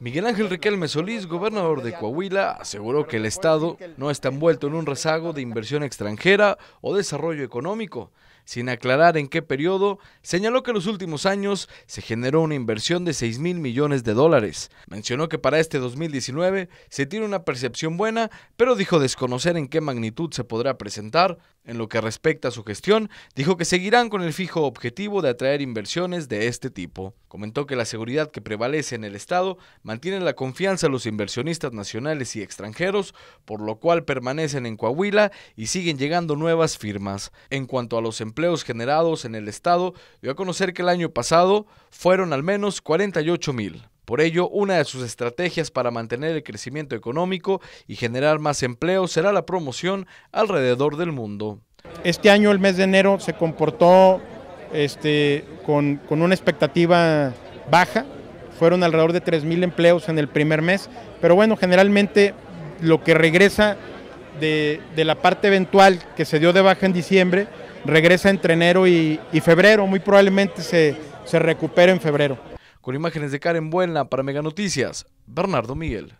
Miguel Ángel Riquelme Solís, gobernador de Coahuila, aseguró que el Estado no está envuelto en un rezago de inversión extranjera o desarrollo económico, sin aclarar en qué periodo, señaló que en los últimos años se generó una inversión de 6 mil millones de dólares. Mencionó que para este 2019 se tiene una percepción buena, pero dijo desconocer en qué magnitud se podrá presentar. En lo que respecta a su gestión, dijo que seguirán con el fijo objetivo de atraer inversiones de este tipo. Comentó que la seguridad que prevalece en el Estado mantiene la confianza a los inversionistas nacionales y extranjeros, por lo cual permanecen en Coahuila y siguen llegando nuevas firmas. En cuanto a los generados en el Estado dio a conocer que el año pasado fueron al menos 48 mil. Por ello, una de sus estrategias para mantener el crecimiento económico y generar más empleo será la promoción alrededor del mundo. Este año, el mes de enero, se comportó este, con, una expectativa baja. Fueron alrededor de mil empleos en el primer mes, pero bueno, generalmente lo que regresa de, de la parte eventual que se dio de baja en diciembre regresa entre enero y, febrero, muy probablemente se, se recupere en febrero. Con imágenes de Karen Buena para Mega Noticias, Bernardo Miguel.